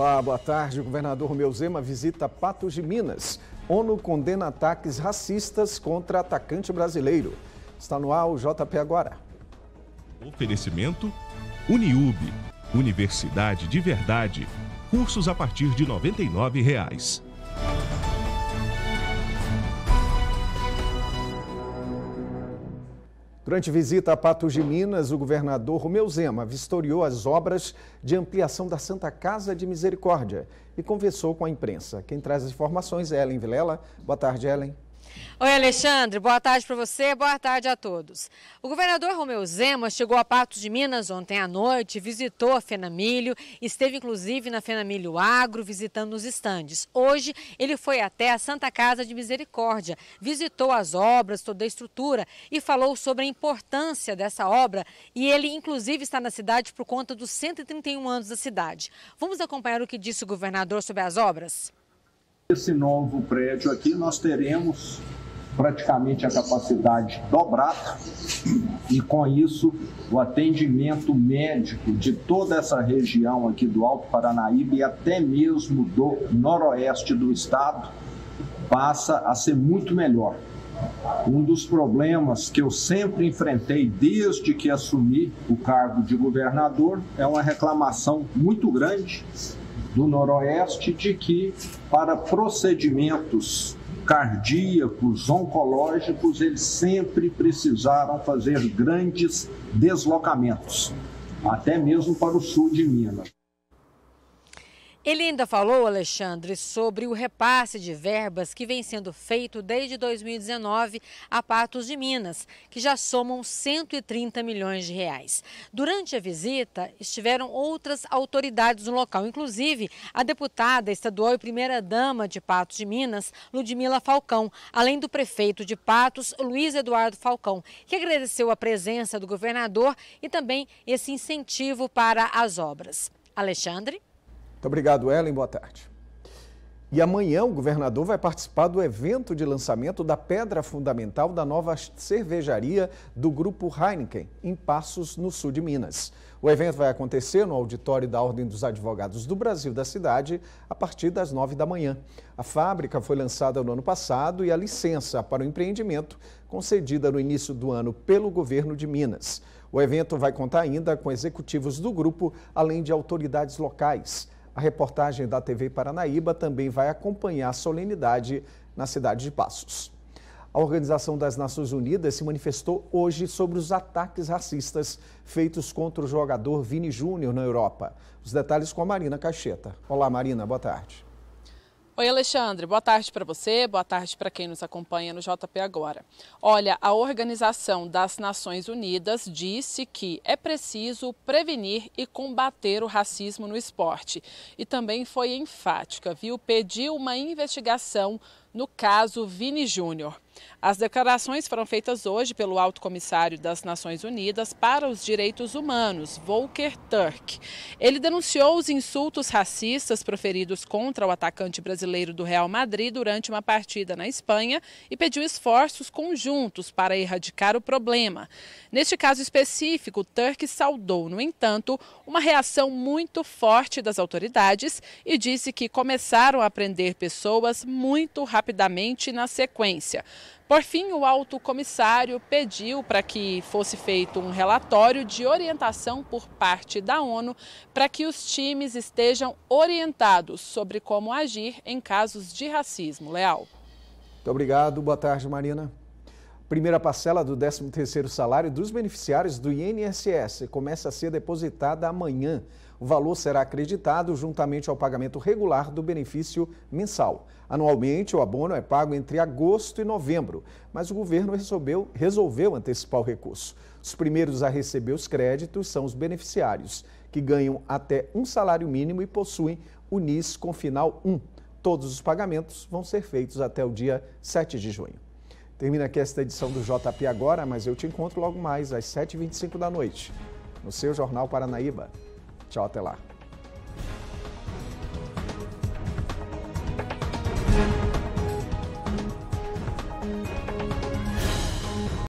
Olá, boa tarde. O governador Romeu Zema visita Patos de Minas. ONU condena ataques racistas contra atacante brasileiro. Está no ar o JP Agora. Oferecimento Uniube, Universidade de Verdade. Cursos a partir de R$ 99. Reais. Durante visita a Patos de Minas, o governador Romeu Zema vistoriou as obras de ampliação da Santa Casa de Misericórdia e conversou com a imprensa. Quem traz as informações é Ellen Vilela. Boa tarde, Ellen. Oi, Alexandre. Boa tarde para você, boa tarde a todos. O governador Romeu Zema chegou a Patos de Minas ontem à noite, visitou a Fenamilho, esteve inclusive na Fenamilho Agro, visitando os estandes. Hoje, ele foi até a Santa Casa de Misericórdia, visitou as obras, toda a estrutura e falou sobre a importância dessa obra. E ele, inclusive, está na cidade por conta dos 131 anos da cidade. Vamos acompanhar o que disse o governador sobre as obras? esse novo prédio aqui nós teremos praticamente a capacidade dobrada e com isso o atendimento médico de toda essa região aqui do Alto Paranaíba e até mesmo do noroeste do estado passa a ser muito melhor. Um dos problemas que eu sempre enfrentei desde que assumi o cargo de governador é uma reclamação muito grande do Noroeste de que para procedimentos cardíacos, oncológicos, eles sempre precisaram fazer grandes deslocamentos, até mesmo para o sul de Minas. Ele ainda falou, Alexandre, sobre o repasse de verbas que vem sendo feito desde 2019 a Patos de Minas, que já somam 130 milhões de reais. Durante a visita, estiveram outras autoridades no local, inclusive a deputada estadual e primeira-dama de Patos de Minas, Ludmila Falcão, além do prefeito de Patos, Luiz Eduardo Falcão, que agradeceu a presença do governador e também esse incentivo para as obras. Alexandre? Muito obrigado, Ellen. Boa tarde. E amanhã o governador vai participar do evento de lançamento da pedra fundamental da nova cervejaria do grupo Heineken, em Passos, no sul de Minas. O evento vai acontecer no auditório da Ordem dos Advogados do Brasil da cidade a partir das nove da manhã. A fábrica foi lançada no ano passado e a licença para o empreendimento concedida no início do ano pelo governo de Minas. O evento vai contar ainda com executivos do grupo, além de autoridades locais. A reportagem da TV Paranaíba também vai acompanhar a solenidade na cidade de Passos. A Organização das Nações Unidas se manifestou hoje sobre os ataques racistas feitos contra o jogador Vini Júnior na Europa. Os detalhes com a Marina Cacheta. Olá, Marina, boa tarde. Oi, Alexandre. Boa tarde para você, boa tarde para quem nos acompanha no JP Agora. Olha, a Organização das Nações Unidas disse que é preciso prevenir e combater o racismo no esporte. E também foi enfática, viu? Pediu uma investigação no caso Vini Júnior. As declarações foram feitas hoje pelo Alto Comissário das Nações Unidas para os Direitos Humanos, Volker Turk. Ele denunciou os insultos racistas proferidos contra o atacante brasileiro do Real Madrid durante uma partida na Espanha e pediu esforços conjuntos para erradicar o problema. Neste caso específico, Turk saudou, no entanto, uma reação muito forte das autoridades e disse que começaram a prender pessoas muito rapidamente na sequência. Por fim, o alto comissário pediu para que fosse feito um relatório de orientação por parte da ONU para que os times estejam orientados sobre como agir em casos de racismo. Leal. Muito obrigado. Boa tarde, Marina. Primeira parcela do 13º salário dos beneficiários do INSS começa a ser depositada amanhã. O valor será acreditado juntamente ao pagamento regular do benefício mensal. Anualmente, o abono é pago entre agosto e novembro, mas o governo resolveu, resolveu antecipar o recurso. Os primeiros a receber os créditos são os beneficiários, que ganham até um salário mínimo e possuem o NIS com final 1. Todos os pagamentos vão ser feitos até o dia 7 de junho. Termina aqui esta edição do JP Agora, mas eu te encontro logo mais às 7h25 da noite, no seu Jornal Paranaíba. Tchau, até lá.